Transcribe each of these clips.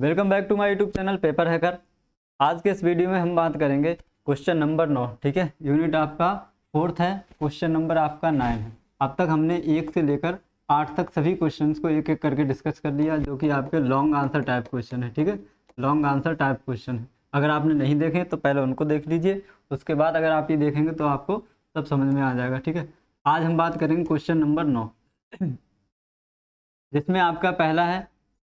Welcome back to my YouTube channel paper hacker आज के इस वीडियो में हम बात करेंगे क्वेश्चन नंबर नौ ठीक है यूनिट आपका फोर्थ है क्वेश्चन नंबर आपका नाइन है अब तक हमने एक से लेकर आठ तक सभी क्वेश्चन को एक एक करके डिस्कस कर लिया जो कि आपके लॉन्ग आंसर टाइप क्वेश्चन है ठीक है लॉन्ग आंसर टाइप क्वेश्चन है अगर आपने नहीं देखे तो पहले उनको देख लीजिए उसके बाद अगर आप ये देखेंगे तो आपको सब समझ में आ जाएगा ठीक है आज हम बात करेंगे क्वेश्चन नंबर नौ जिसमें आपका पहला है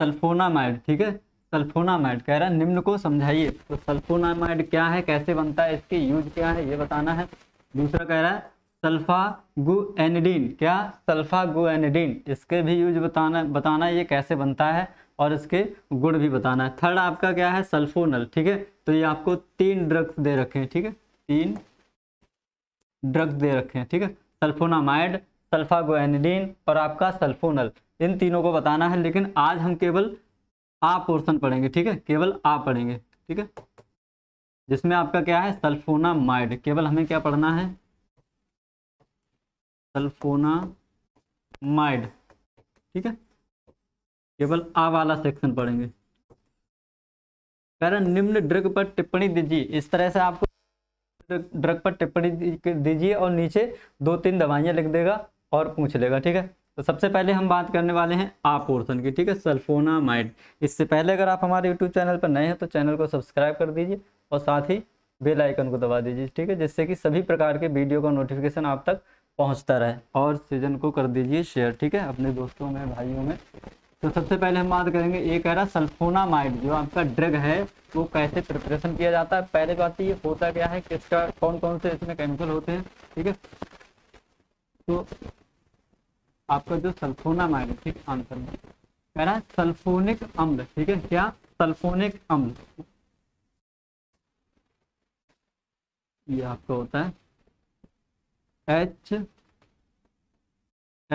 सल्फोनामाइड ठीक है सल्फोनामाइड कह रहा है निम्न को समझाइए तो सल्फोनामाइड क्या है कैसे बनता है इसके यूज क्या है ये बताना है दूसरा कह रहा है सल्फा क्या सल्फा गुएनिडीन इसके भी यूज बताना बताना ये कैसे बनता है और इसके गुण भी बताना है थर्ड आपका क्या है सल्फोनल ठीक है तो ये आपको तीन ड्रग्स दे रखे हैं ठीक है तीन ड्रग्स दे रखे हैं ठीक है सल्फोनामाइड सल्फागोएनिडीन और आपका सल्फोनल इन तीनों को बताना है लेकिन आज हम केवल आ पोर्शन पढ़ेंगे ठीक है केवल आ पढ़ेंगे ठीक है जिसमें आपका क्या है सल्फोना माइड केवल हमें क्या पढ़ना है सल्फोना माइड ठीक है केवल आ वाला सेक्शन पढ़ेंगे कह निम्न ड्रग पर टिप्पणी दीजिए इस तरह से आपको ड्रग पर टिप्पणी दीजिए और नीचे दो तीन दवाइयां लिख देगा और पूछ लेगा ठीक है तो सबसे पहले हम बात करने वाले हैं आपोर्सन पोर्सन की ठीक है सल्फोनामाइड इससे पहले अगर आप हमारे यूट्यूब चैनल पर नए हैं तो चैनल को सब्सक्राइब कर दीजिए और साथ ही बेल आइकन को दबा दीजिए ठीक है जिससे कि सभी प्रकार के वीडियो का नोटिफिकेशन आप तक पहुंचता रहे और सीजन को कर दीजिए शेयर ठीक है अपने दोस्तों में भाइयों में तो सबसे पहले हम बात करेंगे ये कह रहा सल्फोनामाइड जो आपका ड्रग है वो कैसे प्रिपरेशन किया जाता है पहले बात तो ये होता क्या है किसका कौन कौन से इसमें केमिकल होते हैं ठीक है तो आपका जो सल्फोना आएगा ठीक आंसर है कह रहा है सल्फोनिक अम्ल ठीक है क्या सल्फोनिक अम्ल ये आपका होता है एच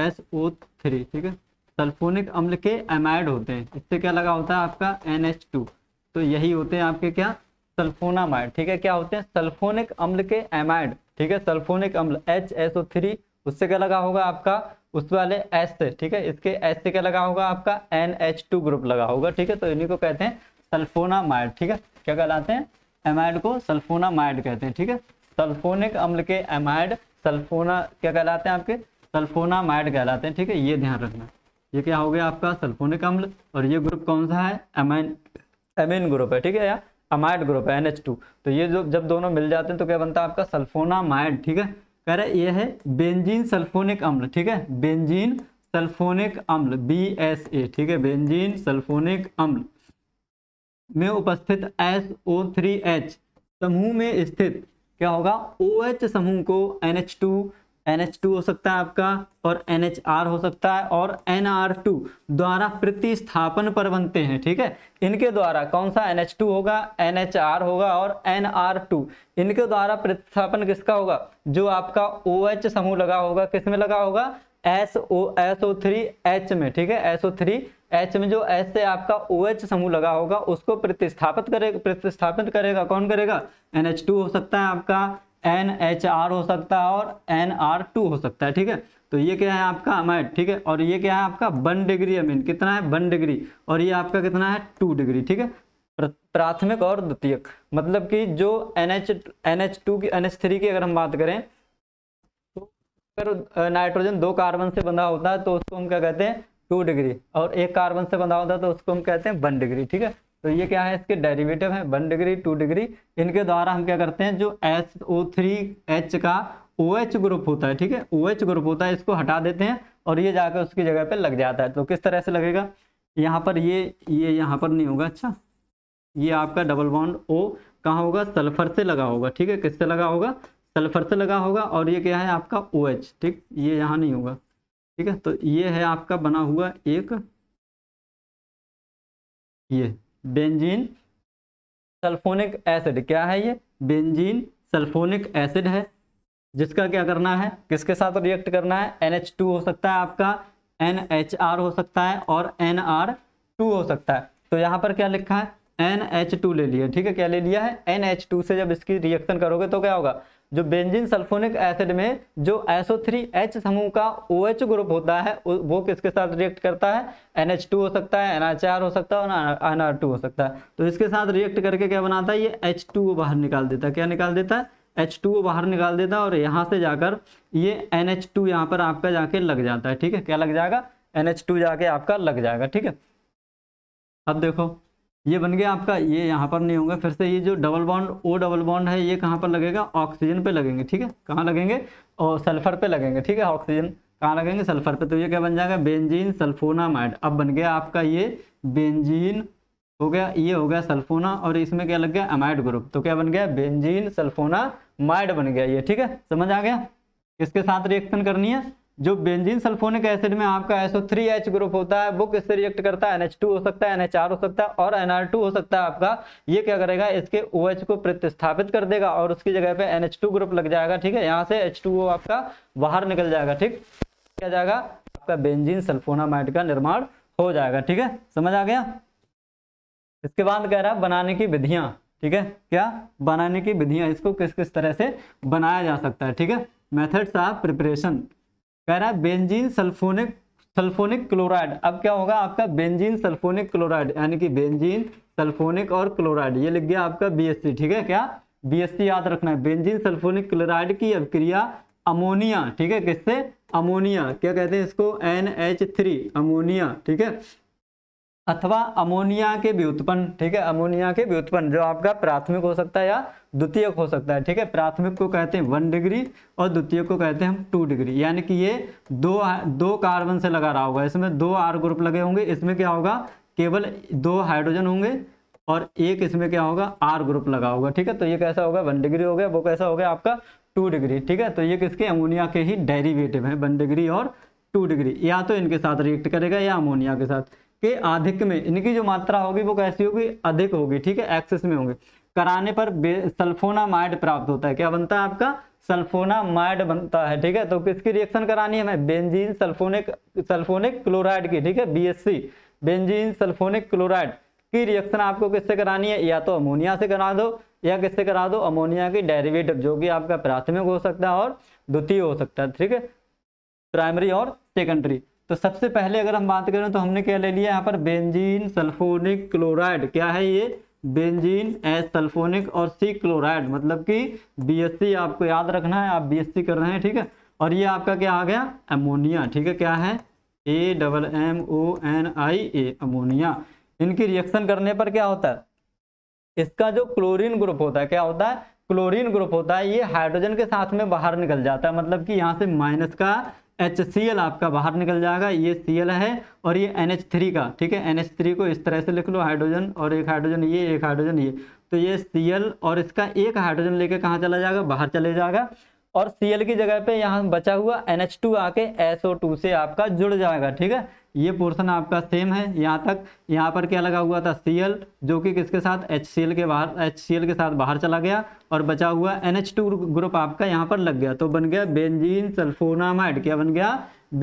एस ओ थ्री ठीक है सल्फोनिक अम्ल के एमाइड होते हैं इससे क्या लगा होता है आपका एन एच टू तो यही होते हैं आपके क्या सल्फोनामाइड ठीक है क्या होते हैं सल्फोनिक अम्ल के एमाइड ठीक है सल्फोनिक अम्ल एच एस ओ थ्री उससे क्या लगा होगा आपका उस वाले एस से ठीक है इसके एस से क्या लगा होगा आपका एन एच टू ग्रुप लगा होगा ठीक है तो इन्हीं को कहते हैं सल्फोनामाइड ठीक है क्या कहलाते हैं एमाइड को सल्फोनामाइड कहते हैं ठीक है सल्फोनिक अम्ल के एमाइड सल्फोना क्या कहलाते हैं आपके सल्फोनामाइड कहलाते हैं ठीक है ये ध्यान रखना ये क्या हो गया आपका सल्फोनिक अम्ल और ये ग्रुप कौन सा है एमाइन एमिन ग्रुप है ठीक है या अमाइड ग्रुप है एन तो ये जो जब दोनों मिल जाते हैं तो क्या बनता है आपका सल्फोनामाइड ठीक है कह रहा है ये है बेंजीन सल्फोनिक अम्ल ठीक है बेंजीन सल्फोनिक अम्ल बी एस ए ठीक है बेंजीन सल्फोनिक अम्ल में उपस्थित एस ओ थ्री एच समूह में स्थित क्या होगा ओ OH एच समूह को एन एच टू टू हो सकता है आपका और आर हो सकता है और टू द्वारा प्रतिस्थापन पर बनते हैं ठीक है इनके द्वारा कौन सा NH2 होगा NHR होगा और NR2 इनके द्वारा प्रतिस्थापन किसका होगा जो आपका OH समूह लगा होगा किस में लगा होगा एस में ठीक है एस ओ थ्री एच में जो एस से आपका ओ OH समूह लगा होगा उसको प्रतिस्थापित करेगा प्रतिस्थापित करेगा कौन करेगा एन टू हो सकता है आपका एन एच आर हो सकता है और एन आर टू हो सकता है ठीक है तो ये क्या है आपका अमाइड ठीक है और ये क्या है आपका वन डिग्री अमीन कितना है वन डिग्री और ये आपका कितना है टू डिग्री ठीक है प्राथमिक और द्वितीयक मतलब कि जो N H N H two की एन एच थ्री की अगर हम बात करें तो अगर नाइट्रोजन दो कार्बन से बंधा होता है तो उसको हम क्या कहते हैं टू डिग्री और एक कार्बन से बंधा होता है तो उसको हम कहते हैं वन डिग्री ठीक है तो ये क्या है इसके डेरिवेटिव है वन डिग्री टू डिग्री इनके द्वारा हम क्या करते हैं जो एस ओ थ्री एच का ओ एच ग्रुप होता है ठीक है ओ एच ग्रुप होता है इसको हटा देते हैं और ये जाकर उसकी जगह पे लग जाता है तो किस तरह से लगेगा यहाँ पर ये ये यहाँ पर नहीं होगा अच्छा ये आपका डबल बॉन्ड ओ कहाँ होगा सल्फर से लगा होगा ठीक है किससे लगा होगा सल्फर से लगा होगा और ये क्या है आपका ओ OH, ठीक ये यहाँ नहीं होगा ठीक है तो ये है आपका बना हुआ एक ये बेंजीन सल्फोनिक एसिड क्या है ये बेंजीन सल्फोनिक एसिड है जिसका क्या करना है किसके साथ रिएक्ट करना है NH2 हो सकता है आपका NHR हो सकता है और NR2 हो सकता है तो यहाँ पर क्या लिखा है NH2 ले लिया ठीक है क्या ले लिया है NH2 से जब इसकी रिएक्शन करोगे तो क्या होगा जो बेंजीन सल्फोनिक एसिड में जो एसओ थ्री एच समूह का ओ OH ग्रुप होता है वो किसके साथ रिएक्ट करता है एन टू हो सकता है NHR हो सकता है और एन टू हो सकता है तो इसके साथ रिएक्ट करके क्या बनाता है ये एच H2O बाहर निकाल देता है क्या निकाल देता है एच H2O बाहर निकाल देता है और यहाँ से जाकर ये एन एच टू यहाँ पर आपका जाके लग जाता है ठीक है क्या लग जाएगा एन एच टू जाके आपका लग जाएगा ठीक है अब देखो ये बन गया आपका ये यहाँ पर नहीं होगा फिर से ये जो double bond O double bond है ये कहाँ पर लगेगा ऑक्सीजन पे लगेंगे ठीक है कहाँ लगेंगे और सल्फर पे लगेंगे ठीक है ऑक्सीजन कहाँ लगेंगे सल्फर पे तो ये क्या बन जाएगा बेंजीन सल्फोनामाइड अब बन गया आपका ये बेंजीन हो गया ये हो गया सल्फोना और इसमें क्या लग गया अमाइड ग्रुप तो क्या बन गया बेंजीन सल्फोना माइड बन गया ये ठीक है समझ आ गया किसके साथ रिएक्शन करनी है जो बेंजीन सल्फोनिक एसिड में आपका एसओ थ्री एच ग्रुप होता है वो किससे रिएक्ट करता है एनएच टू हो सकता है NH4 हो सकता है और एनआर टू हो सकता है आपका ये क्या करेगा इसके ओ OH को प्रतिस्थापित कर देगा और उसकी जगह पे एनएच टू ग्रुप लग जाएगा ठीक है यहाँ से एच टू ओ आपका बाहर निकल जाएगा ठीक क्या जाएगा आपका बेंजीन सल्फोनामाइड का निर्माण हो जाएगा ठीक है समझ आ गया इसके बाद कह रहा है बनाने की विधियां ठीक है क्या बनाने की विधियां इसको किस किस तरह से बनाया जा सकता है ठीक है मेथड्स ऑफ प्रिपरेशन कह रहा है बेंजीन सल्फोनिक सल्फोनिक क्लोराइड अब क्या होगा आपका बेंजीन सल्फोनिक क्लोराइड यानी कि बेंजीन सल्फोनिक और क्लोराइड ये लिख गया आपका बी ठीक है क्या बी याद रखना है बेंजीन सल्फोनिक क्लोराइड की अभिक्रिया अमोनिया ठीक है किससे अमोनिया क्या कहते हैं इसको एन एच थ्री अमोनिया ठीक है अथवा अमोनिया के व्युत्पन्न ठीक है अमोनिया के व्युत्पन्न जो आपका प्राथमिक हो सकता है या द्वितीयक हो सकता है ठीक है प्राथमिक को कहते हैं वन डिग्री और द्वितीय को कहते हैं हम टू डिग्री यानी कि ये दो दो कार्बन से लगा रहा होगा इसमें दो आर ग्रुप लगे होंगे इसमें क्या होगा केवल दो हाइड्रोजन होंगे और एक इसमें क्या होगा आर ग्रुप लगा होगा ठीक है तो ये कैसा होगा वन डिग्री हो गया वो कैसा हो गया आपका टू डिग्री ठीक है तो ये किसके अमोनिया के ही डेरिवेटिव है वन डिग्री और टू डिग्री या तो इनके साथ रिएक्ट करेगा या अमोनिया के साथ के अधिक में इनकी जो मात्रा होगी वो कैसी होगी अधिक होगी ठीक है एक्सेस में होंगे कराने पर सल्फोनामाइड प्राप्त होता है क्या बनता है आपका सल्फोनामाइड बनता है ठीक है तो किसकी रिएक्शन करानी है हमें बेंजीन सल्फोनिक सल्फोनिक क्लोराइड की ठीक है बीएससी बेंजीन सल्फोनिक क्लोराइड की रिएक्शन आपको किससे करानी है या तो अमोनिया से करा दो या किससे करा दो अमोनिया की डेरिवेटिव जो कि आपका प्राथमिक हो सकता है और द्वितीय हो सकता है ठीक है प्राइमरी और सेकेंडरी तो सबसे पहले अगर हम बात करें तो हमने क्या ले लिया यहाँ पर बेंजीन सल्फोनिक क्लोराइड क्या है ये बेंजीन एस सल्फोनिक और सी क्लोराइड मतलब कि बीएससी आपको याद रखना है आप बीएससी कर रहे हैं ठीक है और ये आपका क्या आ गया अमोनिया ठीक है क्या है A double M O N I A ammonia इनकी रिएक्शन करने पर क्या होता है इसका जो क्लोरीन ग्रुप होता है क्या होता है क्लोरीन ग्रुप होता है ये हाइड्रोजन के साथ में बाहर निकल जाता है मतलब कि यहाँ से माइनस का एच सी एल आपका बाहर निकल जाएगा ये सी एल है और ये एन एच थ्री का ठीक है एन एच थ्री को इस तरह से लिख लो हाइड्रोजन और एक हाइड्रोजन ये एक हाइड्रोजन ये तो ये सी एल और इसका एक हाइड्रोजन लेके कहाँ चला जाएगा बाहर चले जाएगा और सी एल की जगह पे यहाँ बचा हुआ एन एच टू आके एस ओ टू से आपका जुड़ जाएगा ठीक है ये पोर्सन आपका सेम है यहाँ तक यहाँ पर क्या लगा हुआ था सी जो कि किसके साथ एच के बाहर एच के साथ बाहर चला गया और बचा हुआ एन ग्रुप आपका यहाँ पर लग गया तो बन गया बेंजीन सल्फोनामाइड क्या बन गया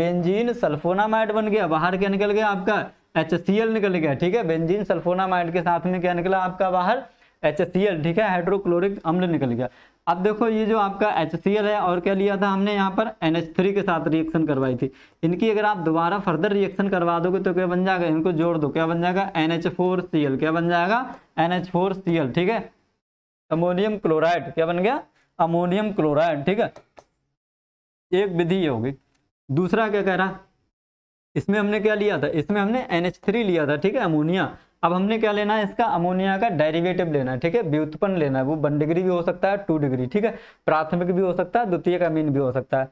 बेंजीन सल्फोनामाइड बन गया बाहर क्या निकल गया आपका एच निकल गया ठीक है बेंजीन सल्फोनामाइड के साथ में क्या निकला आपका बाहर एच ठीक है हाइड्रोक्लोरिक अम्ल निकल गया अब देखो ये जो आपका एच है और क्या लिया था हमने यहाँ पर एन के साथ रिएक्शन करवाई थी इनकी अगर आप दोबारा फर्दर रिएक्शन करवा दोगे तो क्या बन जाएगा इनको जोड़ दो क्या बन जाएगा एन क्या बन जाएगा एन ठीक है अमोनियम क्लोराइड क्या बन गया अमोनियम क्लोराइड ठीक है एक विधि ये होगी दूसरा क्या कह रहा इसमें हमने क्या लिया था इसमें हमने एन लिया था ठीक है अमोनिया अब हमने क्या लेना है इसका अमोनिया का डेरिवेटिव लेना है ठीक है व्युत्पन्न लेना है वो वन डिग्री भी हो सकता है टू डिग्री ठीक है प्राथमिक भी हो सकता है द्वितीय का मीन भी हो सकता है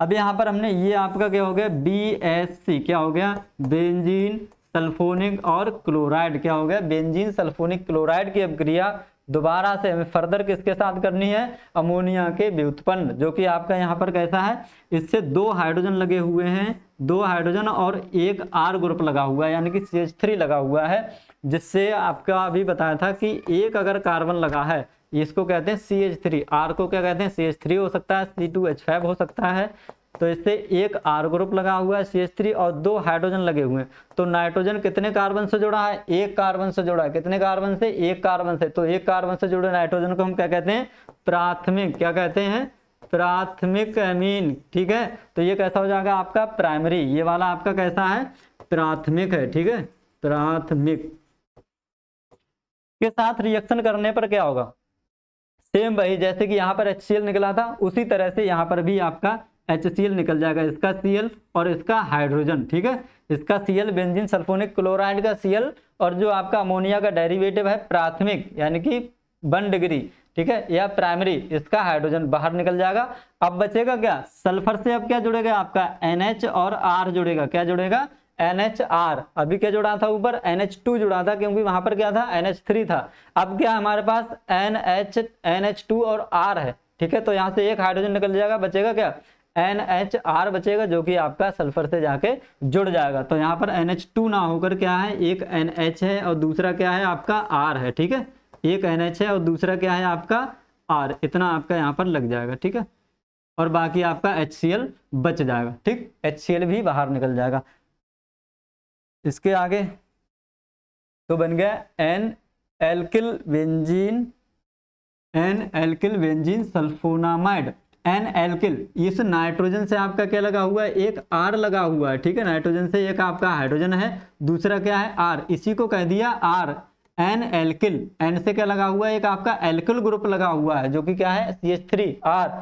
अब यहाँ पर हमने ये आपका क्या हो गया बी एस सी क्या हो गया बेंजीन सल्फोनिक और क्लोराइड क्या हो गया बेंजीन सल्फोनिक क्लोराइड की अब क्रिया दोबारा से हमें फर्दर किसके साथ करनी है अमोनिया के व्युत्पन्न जो कि आपका यहाँ पर कैसा है इससे दो हाइड्रोजन लगे हुए हैं दो हाइड्रोजन और एक आर ग्रुप लगा हुआ है यानी कि सी एच थ्री लगा हुआ है जिससे आपका अभी बताया था कि एक अगर कार्बन लगा है इसको कहते हैं सी एच थ्री आर को क्या कहते हैं सी एच थ्री हो सकता है सी टू एच फाइव हो सकता है तो इससे एक आर ग्रुप लगा हुआ है सी थ्री और दो हाइड्रोजन लगे हुए हैं तो नाइट्रोजन कितने कार्बन से जुड़ा है एक कार्बन से जुड़ा है कितने कार्बन से एक कार्बन से तो एक कार्बन से जुड़े नाइट्रोजन को हम क्या कहते हैं प्राथमिक क्या कहते हैं प्राथमिक अमीन ठीक है तो ये कैसा हो जाएगा आपका प्राइमरी ये वाला आपका कैसा है प्राथमिक है ठीक है प्राथमिक के साथ रिएक्शन करने पर क्या होगा सेम वही जैसे कि यहाँ पर एल निकला था उसी तरह से यहाँ पर भी आपका एच सी एल निकल जाएगा इसका सी और इसका हाइड्रोजन ठीक है इसका C L benzene sulphonic chloride का सी और जो आपका अमोनिया का डेरिवेटिव है प्राथमिक यानी कि वन डिग्री ठीक है या प्राइमरी इसका हाइड्रोजन बाहर निकल जाएगा अब बचेगा क्या सल्फर से अब क्या जुड़ेगा आपका एनएच और आर जुड़ेगा क्या जुड़ेगा NHR अभी क्या जुड़ा था ऊपर NH2 जुड़ा था क्योंकि वहां पर क्या था NH3 था अब क्या हमारे पास NH NH2 और R है ठीक है तो यहाँ से एक हाइड्रोजन निकल जाएगा बचेगा क्या एन एच आर बचेगा जो कि आपका सल्फर से जाके जुड़ जाएगा तो यहाँ पर एन एच टू ना होकर क्या है एक एन एच है और दूसरा क्या है आपका आर है ठीक है एक एन एच है और दूसरा क्या है आपका आर इतना आपका यहाँ पर लग जाएगा ठीक है और बाकी आपका एच सी एल बच जाएगा ठीक एच सी एल भी बाहर निकल जाएगा इसके आगे तो बन गया N alkyl benzene N alkyl benzene sulphonamide N alkyl इस नाइट्रोजन से आपका क्या लगा हुआ है एक आर लगा हुआ है ठीक है नाइट्रोजन से एक आपका हाइड्रोजन है दूसरा क्या है आर इसी को कह दिया आर एन एल्किल एन से क्या लगा हुआ है एक आपका एल्किल ग्रुप लगा हुआ है जो कि क्या है सी एच थ्री आर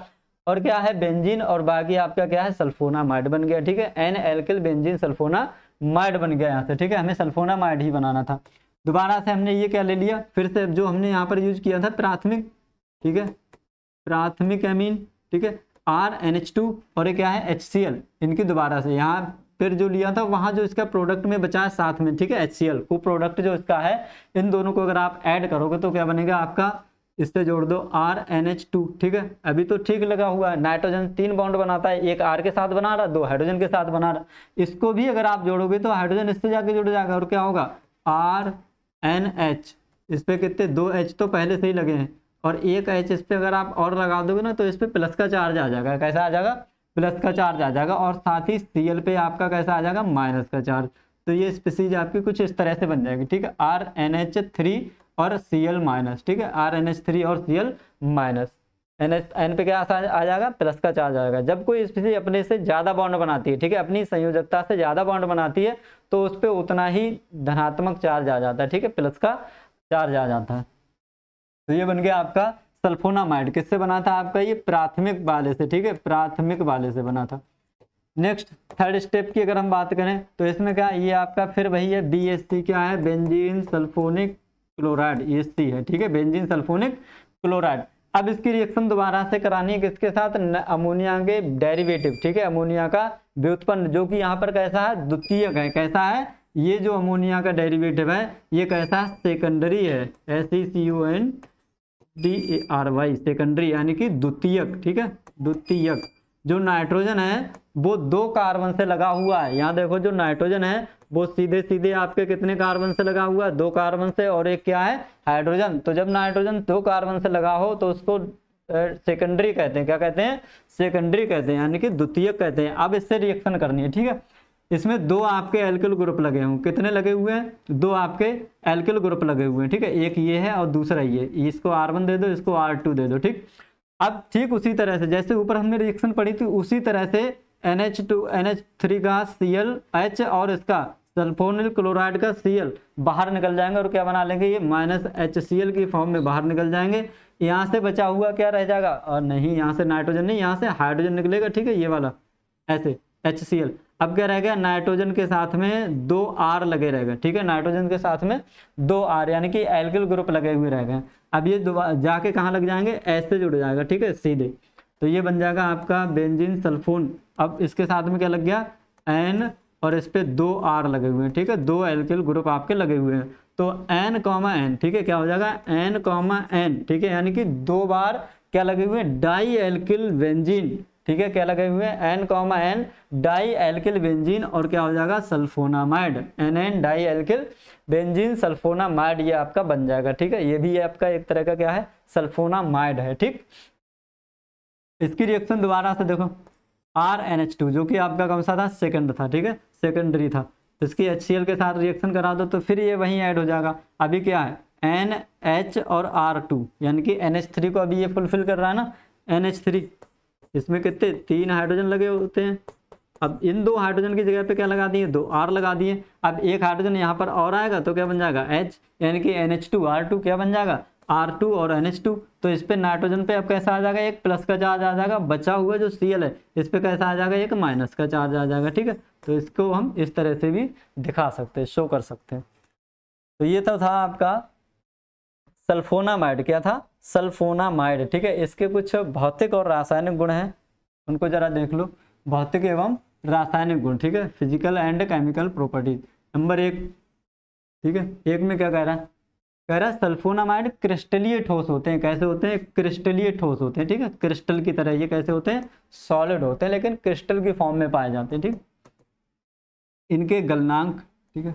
और क्या है बेंजीन और बाकी आपका क्या है सल्फोना माइड बन गया ठीक है एन एल्किल बेंजीन माइड बन गया यहाँ से ठीक है हमें सल्फोना माइड ही बनाना था दोबारा से हमने ये क्या ले लिया फिर से जो हमने यहाँ पर यूज किया था प्राथमिक ठीक है प्राथमिक मीन ठीक है आर एन एच टू और ये क्या है एच सी एल इनकी दोबारा से यहाँ फिर जो लिया था वहाँ जो इसका प्रोडक्ट में बचा है साथ में ठीक है एच सी एल वो प्रोडक्ट जो इसका है इन दोनों को अगर आप ऐड करोगे तो क्या बनेगा आपका इससे जोड़ दो आर एन एच टू ठीक है अभी तो ठीक लगा हुआ है नाइट्रोजन तीन बॉन्ड बनाता है एक आर के साथ बना रहा दो हाइड्रोजन के साथ बना रहा इसको भी अगर आप जोड़ोगे तो हाइड्रोजन इससे जाके जुड़ जाएगा और क्या होगा आर एन एच इस पर कितने दो एच तो पहले से ही लगे हैं और एक एच इस पर अगर आप और लगा दोगे ना तो इस पर प्लस का चार्ज आ जाएगा कैसा आ जाएगा प्लस का चार्ज आ जाएगा और साथ ही सी एल पे आपका कैसा आ जाएगा माइनस का चार्ज तो ये स्पीसीज आपकी कुछ इस तरह से बन जाएगी ठीक है आर एन एच थ्री और सी एल माइनस ठीक है आर एन एच थ्री और C L minus N H N पे क्या आ जाएगा प्लस का चार्ज आएगा जब कोई स्पीसीज अपने से ज़्यादा बॉन्ड बनाती है ठीक है अपनी संयोजकता से ज़्यादा बॉन्ड बनाती है तो उस पर उतना ही धनात्मक चार्ज आ जाता है ठीक है प्लस का चार्ज आ जाता है तो ये बन गया आपका सल्फोनामाइड किससे बना था आपका ये प्राथमिक वाले से ठीक है प्राथमिक वाले से बना था नेक्स्ट थर्ड स्टेप की अगर हम बात करें तो इसमें क्या ये आपका फिर वही है बी एस सी क्या है बेंजीन सल्फोनिक क्लोराइड ये है ठीक है बेंजीन सल्फोनिक क्लोराइड अब इसकी रिएक्शन दोबारा से करानी है किसके साथ अमोनिया के डेरिवेटिव ठीक है अमोनिया का व्युत्पन्न जो कि यहाँ पर कैसा है द्वितीय है कैसा है ये जो अमोनिया का डेरिवेटिव है ये कैसा है सेकेंडरी है S C C U N D A R Y secondary यानी कि द्वितीयक ठीक है द्वितीयक जो नाइट्रोजन है वो दो कार्बन से लगा हुआ है यहाँ देखो जो नाइट्रोजन है वो सीधे सीधे आपके कितने कार्बन से लगा हुआ है दो कार्बन से और एक क्या है हाइड्रोजन तो जब नाइट्रोजन दो कार्बन से लगा हो तो उसको सेकेंडरी कहते हैं क्या कहते हैं सेकेंडरी कहते हैं यानी कि द्वितीय कहते हैं अब इससे रिएक्शन करनी है ठीक है इसमें दो आपके एल्किल ग्रुप लगे हुए कितने लगे हुए हैं दो आपके एल्किल ग्रुप लगे हुए हैं ठीक है एक ये है और दूसरा ये इसको आर वन दे दो इसको आर टू दे दो ठीक अब ठीक उसी तरह से जैसे ऊपर हमने रिएक्शन पढ़ी थी उसी तरह से N H two N H three का सी एल एच और इसका सल्फोनिल क्लोराइड का सी एल बाहर निकल जाएंगे और क्या बना लेंगे ये माइनस एच सी एल की फॉर्म में बाहर निकल जाएंगे यहाँ से बचा हुआ क्या रह जाएगा और नहीं यहाँ से नाइट्रोजन नहीं यहाँ से हाइड्रोजन निकलेगा ठीक है ये वाला ऐसे एच सी एल अब क्या रहेगा नाइट्रोजन के साथ में दो आर लगे रहेगा ठीक है नाइट्रोजन के साथ में दो आर यानी कि एल्किल ग्रुप लगे हुए रहेगा अब ये जाके कहाँ लग जाएंगे ऐसे जुड़ जाएगा ठीक है सीधे तो ये बन जाएगा आपका बेंजिन सल्फोन अब इसके साथ में क्या लग गया एन और इस पर दो आर लगे हुए हैं ठीक है दो एल्किल ग्रुप आपके लगे हुए हैं तो एन कॉमा एन ठीक है क्या हो जाएगा एन कॉमा एन ठीक है यानी कि दो बार क्या लगे हुए हैं डाई एल्किल बेंजिन ठीक है क्या लगे हुए हैं N comma N di alkyl benzene और क्या हो जाएगा sulphonamide N N di alkyl benzene sulphonamide ये आपका बन जाएगा ठीक है ये भी ये आपका एक तरह का क्या है सल्फोनामाइड है ठीक इसकी रिएक्शन दोबारा से देखो आर एन एच टू जो कि आपका कौन सा था सेकेंड था ठीक है सेकेंडरी था तो इसकी एच सी एल के साथ रिएक्शन करा दो तो फिर ये वहीं ऐड हो जाएगा अभी क्या है एन एच और आर टू यानी कि एन एच थ्री को अभी ये फुलफिल कर रहा है ना एन एच थ्री इसमें कितने तीन हाइड्रोजन लगे होते हैं अब इन दो हाइड्रोजन की जगह पे क्या लगा दिए दो आर लगा दिए अब एक हाइड्रोजन यहाँ पर और आएगा तो क्या बन जाएगा एच यानी कि N H two R two क्या बन जाएगा आर टू और एन एच टू तो इस पर नाइट्रोजन पे अब कैसा आ जाएगा एक प्लस का चार्ज आ जाएगा बचा हुआ जो सी एल है इस पर कैसा आ जाएगा एक माइनस का चार्ज आ जाएगा ठीक है तो इसको हम इस तरह से भी दिखा सकते हैं शो कर सकते हैं तो ये तो था आपका सल्फोनामाइड क्या था सल्फोनामाइड ठीक है इसके कुछ भौतिक और रासायनिक गुण हैं उनको जरा देख लो भौतिक एवं रासायनिक गुण ठीक है physical and chemical properties number एक ठीक है एक में क्या कह रहा है कह रहा है सल्फोनामाइड क्रिस्टलीय ठोस होते हैं कैसे होते हैं क्रिस्टलीय ठोस होते हैं ठीक है क्रिस्टल की तरह ये कैसे होते हैं सॉलिड होते हैं लेकिन क्रिस्टल के फॉर्म में पाए जाते हैं ठीक इनके गलनांक ठीक है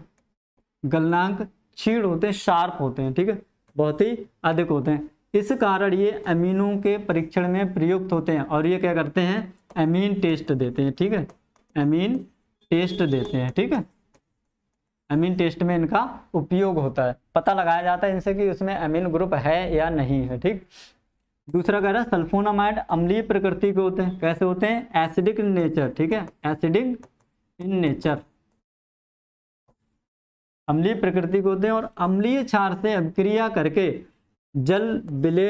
गलनांक छीड़ होते हैं शार्प होते हैं ठीक है बहुत ही अधिक होते हैं इस कारण ये अमीनों के परीक्षण में प्रयुक्त होते हैं और ये क्या करते हैं अमीन टेस्ट देते हैं ठीक है अमीन टेस्ट देते हैं ठीक है अमीन टेस्ट में इनका उपयोग होता है पता लगाया जाता है इनसे कि उसमें अमीन ग्रुप है या नहीं है ठीक दूसरा कह रहा है सल्फोनामाइड अम्लीय प्रकृति के होते हैं कैसे होते हैं एसिडिक इन नेचर ठीक है एसिडिक इन नेचर अम्लीय प्रकृति के होते हैं और अम्लीय क्षार से अभिक्रिया करके जल बिले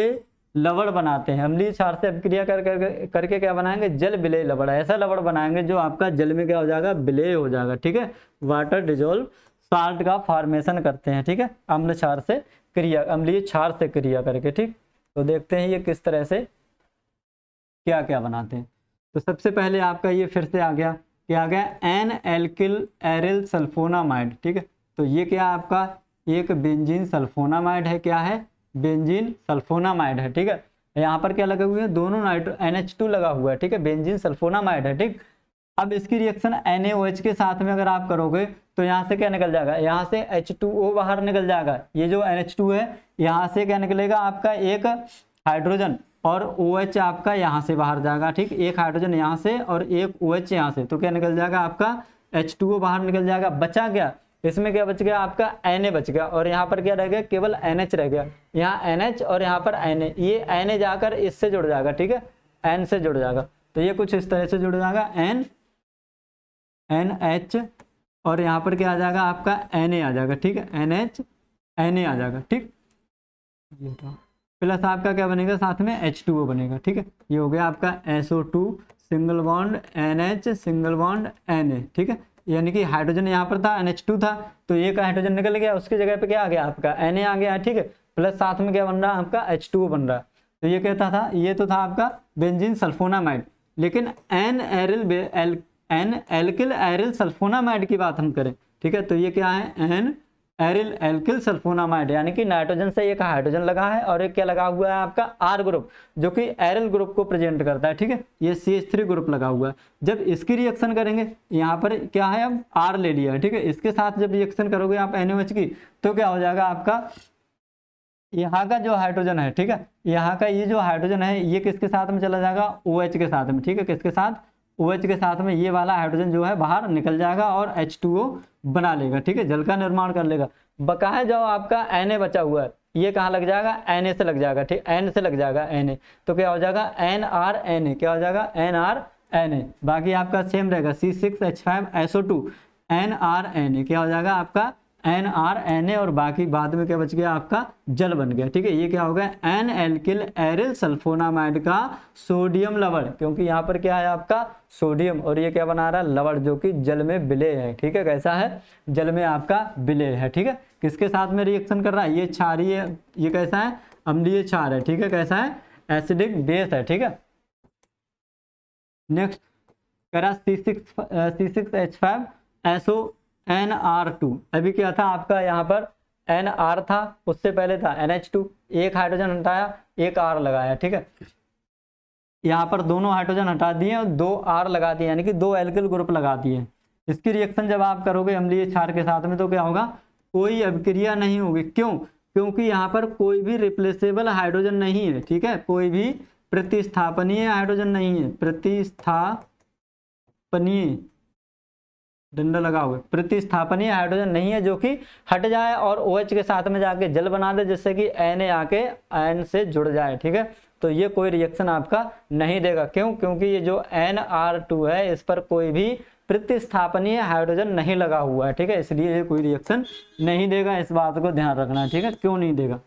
लवड़ बनाते हैं अम्लीय क्षार से अभिक्रिया कर, कर, कर करके क्या बनाएंगे जल बिले लवड़ ऐसा लवड़ बनाएंगे जो आपका जल में क्या हो जाएगा बिले हो जाएगा ठीक है वाटर डिजोल्व साल्ट का फॉर्मेशन करते हैं ठीक है अम्ल क्षार से क्रिया अम्लीय क्षार से क्रिया करके ठीक तो देखते हैं ये किस तरह से क्या क्या बनाते हैं तो सबसे पहले आपका ये फिर से आ गया क्या आ गया एन एल्किल एरिल सल्फोनामाइड ठीक है तो ये क्या आपका एक बेंजीन सल्फोनामाइड है क्या है बेंजीन सल्फोनामाइड है ठीक है यहाँ पर क्या लगे हुए हैं दोनों नाइट्रो एन लगा हुआ है ठीक है बेंजीन सल्फोनामाइड है ठीक अब इसकी रिएक्शन एच के साथ में अगर आप करोगे तो यहाँ से क्या निकल जाएगा यहाँ से ओ बाहर निकल जाएगा ये जो टू है यहाँ से क्या निकलेगा आपका एक हाइड्रोजन और एच आपका यहाँ से बाहर जाएगा ठीक एक हाइड्रोजन यहाँ से और एक एच यहाँ से तो क्या निकल जाएगा आपका ओ बाहर निकल जाएगा बचा गया इसमें क्या बच गया आपका एन बच गया और यहाँ पर क्या रह गया केवल एन रह गया यहाँ एन और यहाँ पर एन ये एन जाकर इससे जुड़ जाएगा ठीक है एन से जुड़ जाएगा तो ये कुछ इस तरह से जुड़ जाएगा एन एन एच और यहाँ पर क्या आ जाएगा आपका एन ए आ जाएगा ठीक है एन एच एन ए आ जाएगा ठीक प्लस आपका क्या बनेगा साथ में एच टू ओ बनेगा ठीक है ये हो गया आपका S O two single bond N H single bond N A ठीक है यानी कि हाइड्रोजन यहाँ पर था एन था तो ये का हाइड्रोजन निकल गया उसकी जगह पे क्या आ गया आपका एन आ गया ठीक है प्लस साथ में क्या बन रहा है आपका एच बन रहा है तो ये कहता था ये तो था आपका बेंजिन सल्फोनामाइड लेकिन N aryl N alkyl aryl sulphonamide की बात हम करें ठीक है तो ये क्या है एन एरिल एल्किल सल्फोनामाइड यानी कि नाइट्रोजन से एक हाइड्रोजन लगा है और एक क्या लगा हुआ है आपका आर ग्रुप जो कि एरिल ग्रुप को प्रेजेंट करता है ठीक है ये सी एच थ्री ग्रुप लगा हुआ है जब इसकी रिएक्शन करेंगे यहाँ पर क्या है अब आर ले लिया है ठीक है इसके साथ जब रिएक्शन करोगे आप एन की तो क्या हो जाएगा आपका यहाँ का जो हाइड्रोजन है ठीक है यहाँ का ये जो हाइड्रोजन है ये किसके साथ में चला जाएगा ओ OH के साथ में ठीक है किसके साथ ओ OH के साथ में ये वाला हाइड्रोजन जो है बाहर निकल जाएगा और एच टू ओ बना लेगा ठीक है जल का निर्माण कर लेगा बकाए जो आपका एन बचा हुआ है ये कहाँ लग जाएगा एन से लग जाएगा ठीक एन से लग जाएगा एन तो क्या हो जाएगा एन आर एन ए क्या हो जाएगा एन आर एन ए बाकी आपका सेम रहेगा C six H five S O two N R N A क्या हो जाएगा आपका एन आर एन ए और बाकी बाद में क्या बच गया आपका जल बन गया ठीक है ये क्या हो गया एन एल्किल एरिल सल्फोनामाइड का सोडियम लवण क्योंकि यहाँ पर क्या है आपका सोडियम और ये क्या बना रहा है लवण जो कि जल में बिले है ठीक है कैसा है जल में आपका बिले है ठीक है किसके साथ में रिएक्शन कर रहा है ये क्षारीय ये कैसा है अम्लीय क्षार है ठीक है कैसा है एसिडिक बेस है ठीक है नेक्स्ट करा C six C six H five SO N R two अभी क्या था आपका यहाँ पर एन आर था उससे पहले था एन एच टू एक हाइड्रोजन हटाया एक आर लगाया ठीक है यहाँ पर दोनों हाइड्रोजन हटा दिए और दो आर लगा दिए यानी कि दो एल्किल ग्रुप लगा दिए इसकी रिएक्शन जब आप करोगे अम्लीय क्षार के साथ में तो क्या होगा कोई अभिक्रिया नहीं होगी क्यों क्योंकि यहाँ पर कोई भी रिप्लेसेबल हाइड्रोजन नहीं है ठीक है कोई भी प्रतिस्थापनीय हाइड्रोजन नहीं है प्रतिस्थापनीय डंडा लगा हुआ प्रतिस्थापनीय हाइड्रोजन नहीं है जो कि हट जाए और ओ OH के साथ में जाके जल बना दे जिससे कि एन ए आके एन से जुड़ जाए ठीक है तो ये कोई रिएक्शन आपका नहीं देगा क्यों क्योंकि ये जो एन आर टू है इस पर कोई भी प्रतिस्थापनीय हाइड्रोजन नहीं लगा हुआ है ठीक है इसलिए ये कोई रिएक्शन नहीं देगा इस बात को ध्यान रखना है ठीक है क्यों नहीं देगा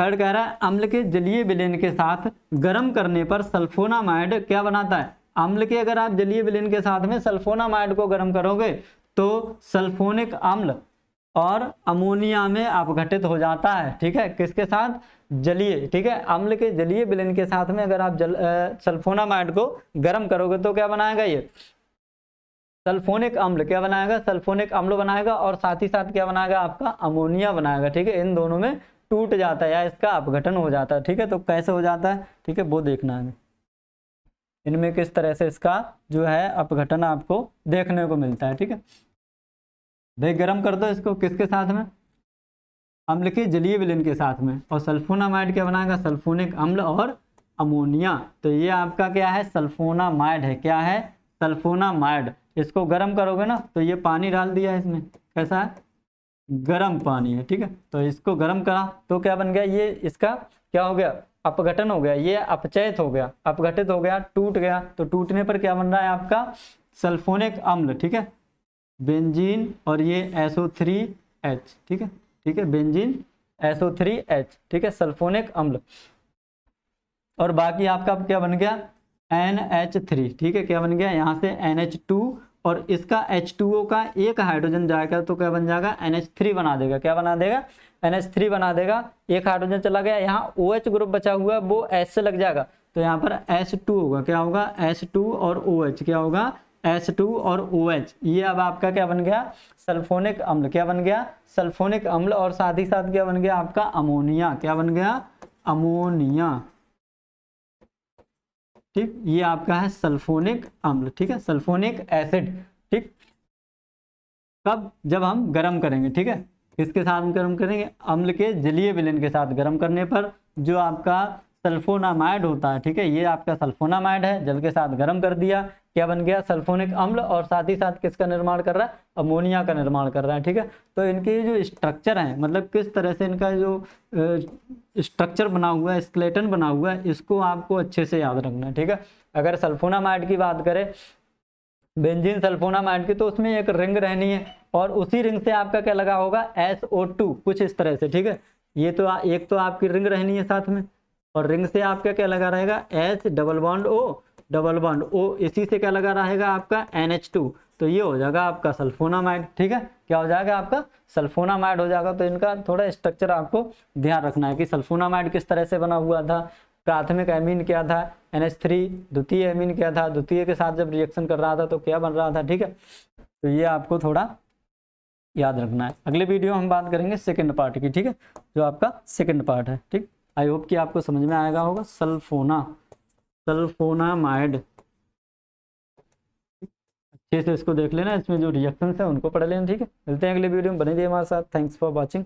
थर्ड कह रहा है अम्ल के जलीय विलेन के साथ गर्म करने पर सल्फोनामाइड क्या बनाता है अम्ल के अगर आप जलीय विलयन के साथ में सल्फोनामाइड को गर्म करोगे तो सल्फोनिक अम्ल और अमोनिया में अपघटित हो जाता है ठीक है किसके साथ जलीय ठीक है अम्ल के जलीय विलयन के साथ में अगर आप जल सल्फोनामाइड को गर्म करोगे तो क्या बनाएगा ये सल्फोनिक अम्ल क्या बनाएगा सल्फोनिक अम्ल बनाएगा और साथ ही साथ क्या बनाएगा आपका अमोनिया बनाएगा ठीक है इन दोनों में टूट जाता है या इसका अपघटन हो जाता है ठीक है तो कैसे हो जाता है ठीक है वो देखना है इनमें किस तरह से इसका जो है अपघटन आपको देखने को मिलता है ठीक है भाई गर्म कर दो इसको किसके साथ में अम्ल के जलीय विलीन के साथ में और सल्फोनामाइड क्या बनाएगा सल्फोनिक अम्ल और अमोनिया तो ये आपका क्या है सल्फोनामाइड है क्या है सल्फोनामाइड इसको गर्म करोगे ना तो ये पानी डाल दिया है इसमें कैसा है गर्म पानी है ठीक है तो इसको गर्म करा तो क्या बन गया ये इसका क्या हो गया अपघटन हो गया ये अपचयित हो गया अपघटित हो गया टूट गया तो टूटने पर क्या बन रहा है आपका सल्फोनिक अम्ल ठीक है बेंजीन और ये एसओ थ्री एच ठीक है ठीक है बेंजीन एसओ थ्री एच ठीक है सल्फोनिक अम्ल और बाकी आपका क्या बन गया एन एच थ्री ठीक है क्या बन गया यहाँ से एन एच टू और इसका एच टू ओ का एक हाइड्रोजन जाएगा तो क्या बन जाएगा एन एच थ्री बना देगा क्या बना देगा एन एच थ्री बना देगा एक हाइड्रोजन चला गया यहाँ ओ OH एच ग्रुप बचा हुआ है वो एस से लग जाएगा तो यहाँ पर एस टू होगा क्या होगा एस टू और ओ OH एच क्या होगा एस टू और ओ OH. ये अब आपका क्या बन गया सल्फोनिक अम्ल क्या बन गया सल्फोनिक अम्ल और साथ ही साथ क्या बन गया आपका अमोनिया क्या बन गया अमोनिया ठीक ये आपका है सल्फोनिक अम्ल ठीक है सल्फोनिक एसिड ठीक कब जब हम गर्म करेंगे ठीक है किसके साथ हम गर्म करेंगे अम्ल के जलीय विलयन के साथ गर्म करने पर जो आपका सल्फोनामाइड होता है ठीक है ये आपका सल्फोनामाइड है जल के साथ गर्म कर दिया क्या बन गया सल्फोनिक अम्ल और साथ ही साथ किसका निर्माण कर रहा है अमोनिया का निर्माण कर रहा है ठीक है तो इनके जो स्ट्रक्चर हैं मतलब किस तरह से इनका जो स्ट्रक्चर बना हुआ है स्केलेटन बना हुआ है इसको आपको अच्छे से याद रखना है ठीक है अगर सल्फोनामाइड की बात करें बेंजीन सल्फोनामाइड की तो उसमें एक रिंग रहनी है और उसी रिंग से आपका क्या लगा होगा एस ओ टू कुछ इस तरह से ठीक है ये तो आ, एक तो आपकी रिंग रहनी है साथ में और रिंग से आपका क्या लगा रहेगा S double bond O double bond O इसी से क्या लगा रहेगा आपका एन तो ये हो जाएगा आपका सल्फोनामाइड ठीक है क्या हो जाएगा आपका सल्फोनामाइड हो जाएगा तो इनका थोड़ा स्ट्रक्चर आपको ध्यान रखना है कि सल्फोनामाइड किस तरह से बना हुआ था प्राथमिक एमीन क्या था एन द्वितीय एमीन क्या था द्वितीय के साथ जब रिएक्शन कर रहा था तो क्या बन रहा था ठीक है तो ये आपको थोड़ा याद रखना है अगले वीडियो हम बात करेंगे सेकेंड पार्ट की ठीक है जो आपका सेकेंड पार्ट है ठीक आई होप कि आपको समझ में आएगा होगा सल्फोना सल्फोनामाइड अच्छे से इसको देख लेना इसमें जो रिएक्शन है उनको पढ़ लेना ठीक है मिलते हैं अगले वीडियो में बने रहिए हमारे साथ थैंक्स फॉर वॉचिंग